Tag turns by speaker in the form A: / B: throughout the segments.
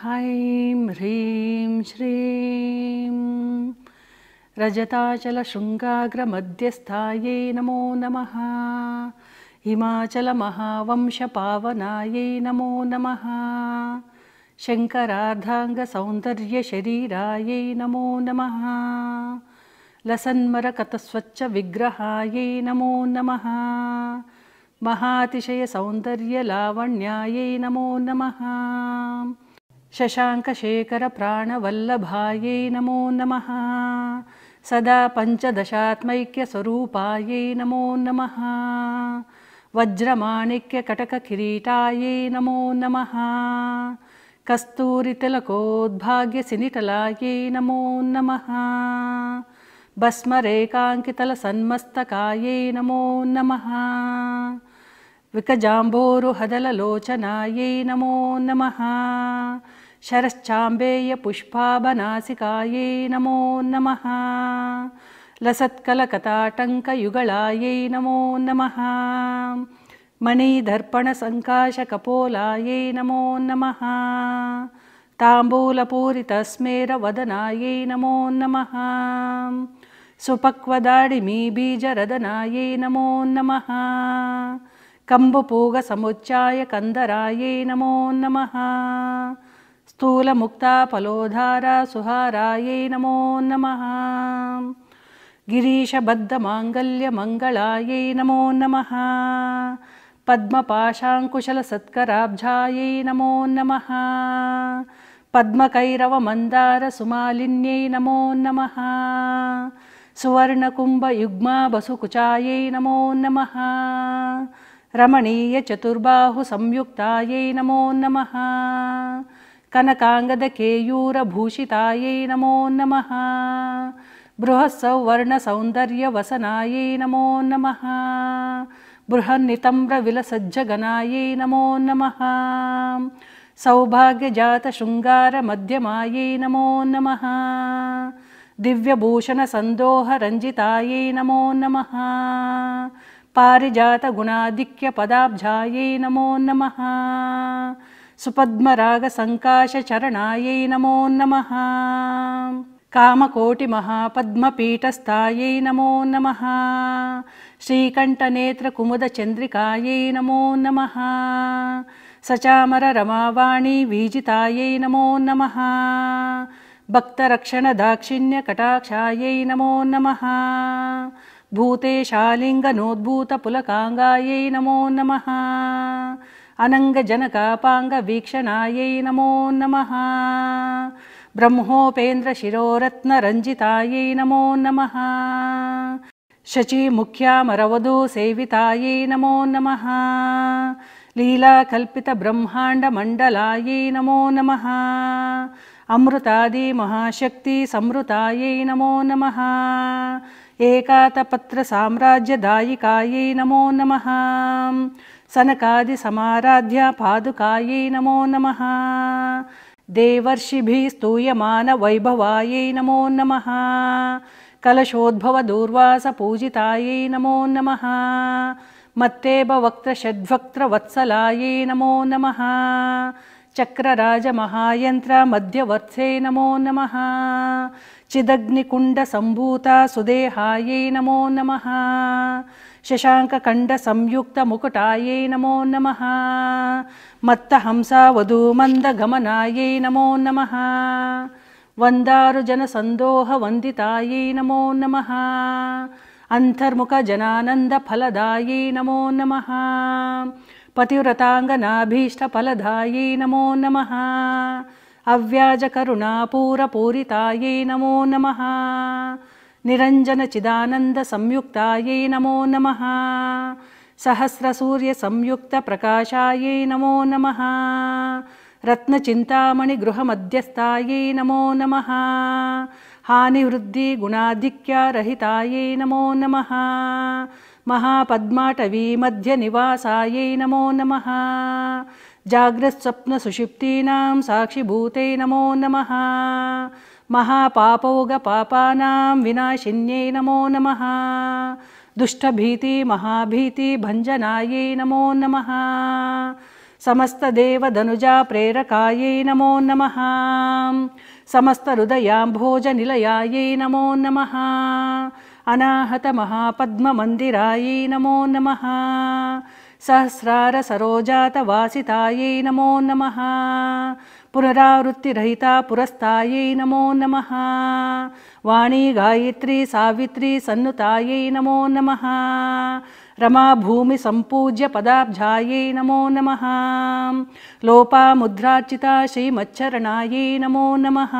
A: ह्रीं ह्रीं श्रीं रजताचलशृङ्गाग्रमध्यस्थायै नमो नमः हिमाचलमहावंशपावनायै नमो नमः शङ्करार्धाङ्गसौन्दर्यशरीरायै नमो नमः लसन्मरकतस्वच्छविग्रहायै नमो नमः महातिशयसौन्दर्यलावण्यायै नमो नमः शशाङ्कशेखरप्राणवल्लभायै नमो नमः सदा पञ्चदशात्मैक्यस्वरूपायै नमो नमः वज्रमाणिक्यकटककिरीटायै नमो नमः कस्तूरितिलकोद्भाग्यसिनिटलायै नमो नमः भस्मरेकाङ्कितलसन्मस्तकायै नमो नमः विकजाम्बोरुहदललोचनायै नमो नमः शरश्चाम्बेय पुष्पाबनासिकायै नमो नमः लसत्कलकताटङ्कयुगलायै नमो नमः मणिदर्पणसङ्काशकपोलायै नमो नमः ताम्बूलपूरितस्मेरवदनायै नमो नमः सुपक्वदाडिमीबीजरदनायै बीजरदनायै नमो नमः कम्बुपूगसमुच्चाय कन्दरायै नमो नमः सुहारायै नमो नमः गिरीशबद्धमाङ्गल्यमङ्गलायै नमो नमः पद्मपाशाङ्कुशलसत्कराब्जायै नमो नमः पद्मकैरवमन्दारसुमालिन्यै नमो नमः सुवर्णकुम्भयुग्मा बसुकुचायै नमो नमः रमणीयचतुर्बाहुसंयुक्तायै नमो नमः कनकाङ्गदकेयूरभूषितायै नमो नमः बृहस्सौवर्णसौन्दर्यवसनायै नमो नमः बृहन्नितम्रविलसज्जगनायै नमो नमः सौभाग्यजातशृङ्गारमध्यमायै नमो नमः दिव्यभूषणसन्दोहरञ्जितायै नमो नमः पारिजातगुणाधिक्यपदाब्जायै नमो नमः सुपद्मरागसङ्काशचरणायै नमो नमः कामकोटिमहापद्मपीठस्थायै नमो नमः श्रीकण्ठनेत्रकुमुदचन्द्रिकायै नमो नमः वीजितायै नमो नमः भक्तरक्षणदाक्षिण्यकटाक्षायै नमो नमः भूतेशालिङ्गनोद्भूतपुलकाङ्गायै नमो नमः अनङ्गजनकपाङ्गवीक्षणायै नमो नमः ब्रह्मोपेन्द्रशिरोरत्नरञ्जितायै नमो नमः शचीमुख्यामरवधूसेवितायै नमो नमः लीलाकल्पितब्रह्माण्डमण्डलायै नमो नमः अमृतादिमहाशक्तिसंमृतायै नमो नमः एकातपत्रसाम्राज्यदायिकायै नमो नमः सनकादिसमाराध्या पादुकायै नमो नमः देवर्षिभिः स्तूयमानवैभवायै नमो नमः कलशोद्भवदूर्वासपूजितायै नमो नमः मत्तेबवक्त्रषड्वक्त्रवत्सलायै नमो नमः चक्रराजमहायन्त्रा नमो नमः चिदग्निकुण्डसम्भूता सुदेहायै नमो नमः शशाङ्कखण्डसंयुक्तमुकुटायै नमो नमः मत्तहंसावधूमन्दगमनायै नमो नमः वन्दारुजनसन्दोहवन्दितायै नमो नमः अन्तर्मुखजनानन्दफलदायै नमो नमः पतिव्रताङ्गनाभीष्टफलदायै नमो नमः अव्याजकरुणापूरपूरितायै नमो नमः निरञ्जनचिदानन्दसंयुक्तायै नमो नमः सहस्रसूर्यसंयुक्तप्रकाशायै नमो नमः रत्नचिन्तामणिगृहमध्यस्थायै नमो नमः रहितायै नमो नमः महापद्माटवीमध्यनिवासायै नमो नमः जाग्रस्वप्नसुषिप्तीनां साक्षिभूते नमो नमः महापापौगपापानां विनाशिन्यै नमो नमः दुष्टभीतिमहाभीतिभञ्जनायै नमो नमः समस्तदेवधनुजा प्रेरकायै नमो नमः समस्तहृदयाम्भोजनिलयायै नमो नमः अनाहतमहापद्ममन्दिरायै नमो नमः सहस्रारसरोजातवासितायै नमो नमः पुनरावृत्तिरहिता पुरस्तायै नमो नमः वाणी गायत्री सावित्री सन्नुतायै नमो नमः रमा भूमिसम्पूज्य पदाब्धायै नमो नमः लोपामुद्रार्चिता श्रीमच्छरणायै नमो नमः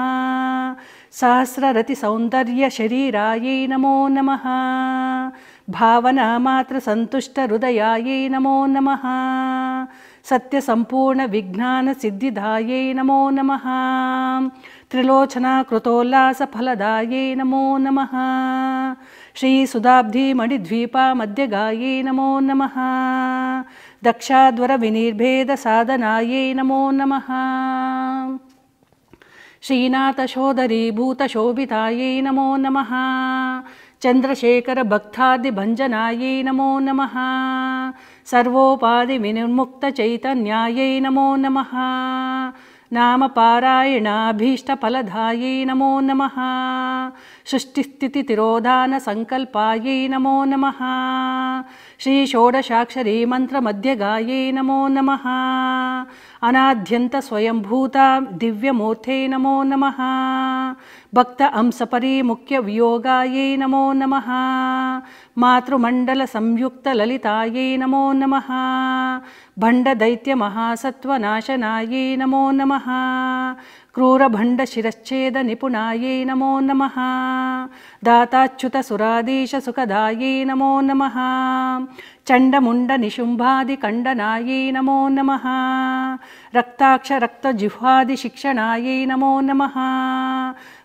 A: सहस्ररतिसौन्दर्यशरीरायै नमो नमः भावनामात्रसन्तुष्टहृदयायै नमो नमः सत्यसम्पूर्णविज्ञानसिद्धिदायै नमो नमः त्रिलोचनाकृतोल्लासफलदायै नमो नमः श्रीसुधाब्धिमणिद्वीपामद्यगायै नमो नमः दक्षाद्वरविनिर्भेदसाधनायै नमो नमः श्रीनाथशोदरीभूतशोभितायै नमो नमः चन्द्रशेखरभक्तादिभञ्जनायै नमो नमः सर्वोपाधिविनिर्मुक्तचैतन्यायै नमो नमः ನಾಮಪಾರಾಯಣಾಭೀಷ್ಟಲಧ ನಮೋ ನಮಃ ಸಂಕಲ್ಪಾಯೈ ನಮೋ ನಮಃ ಶ್ರೀ ಮಂತ್ರ ಮಧ್ಯಗಾಯೈ ನಮೋ ನಮಃ ಅನಾಧ್ಯಮೂರ್ಥ ನಮೋ ನಮಃ ಮುಖ್ಯ ವಿಯೋಗಾಯೈ ನಮೋ ನಮಃ ಮಾತೃಮಂಡಲ ಲಲಿತಾಯೈ ನಮೋ ನಮಃ ಮಹಾಸತ್ವನಾಶನಾಯೈ ನಮೋ ನಮಃ नमः क्रूरभण्डशिरश्छेदनिपुणाय नमो नमः दाताच्युतसुरादीशसुखदायै नमो नमः चण्डमुण्डनिशुम्भादिकण्डनायै नमो नमः रक्ताक्षरक्तजिह्वादिशिक्षणायै नमो नमः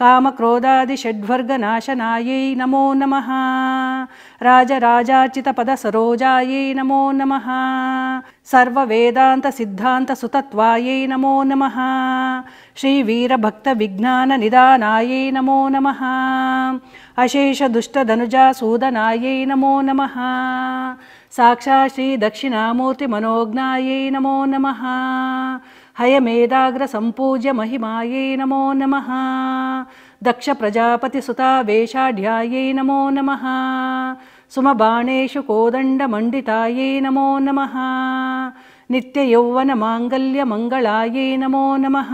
A: कामक्रोधादिषड्वर्गनाशनायै नमो नमः राजराजार्चितपदसरोजायै नमो नमः सर्ववेदान्तसिद्धान्तसुतत्वायै नमो नमः श्रीवीरभक्तविज्ञाननिदानायै नमो नमः अशेषदुष्टधनुजासूदनायै नमो नमः साक्षात् श्रीदक्षिणामूर्तिमनोज्ञायै नमो नमः ಹಯಮೇಧಾಗ್ರ ಸಂಪೂಜ್ಯ ಮಹಿಮಾಯೇ ನಮೋ ನಮಃ ದಕ್ಷ ಪ್ರಜಾಪತಿ ಸುತಾ ವೇಷಾಢ್ಯಾಯೇ ನಮೋ ನಮಃ ಸುಮಬಾಣೇಶು ಮಂಡಿತಾಯೇ ನಮೋ ನಮಃ ನಿತ್ಯ ಯೌವನ ಮಾಂಗಲ್ಯ ಮಂಗಳಾಯೇ ನಮೋ ನಮಃ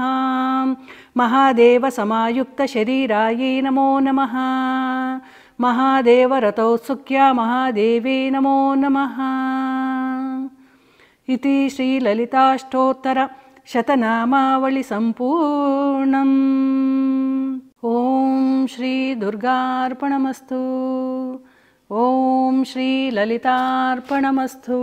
A: ಮಹಾದೇವ ಸಮಾಯುಕ್ತ ಶರೀರಾಯೇ ನಮೋ ನಮಃ ಮಹಾದೇವ ರಥೌತ್ಸುಖ್ಯ ಮಹಾದೇವೇ ನಮೋ ನಮಃ ಇತಿ ಶ್ರೀ ಲಲಿತಾಷ್ಟೋತ್ತರ शतनामावलिसम्पूर्णम् ॐ श्रीदुर्गार्पणमस्तु ॐ श्रीललितार्पणमस्तु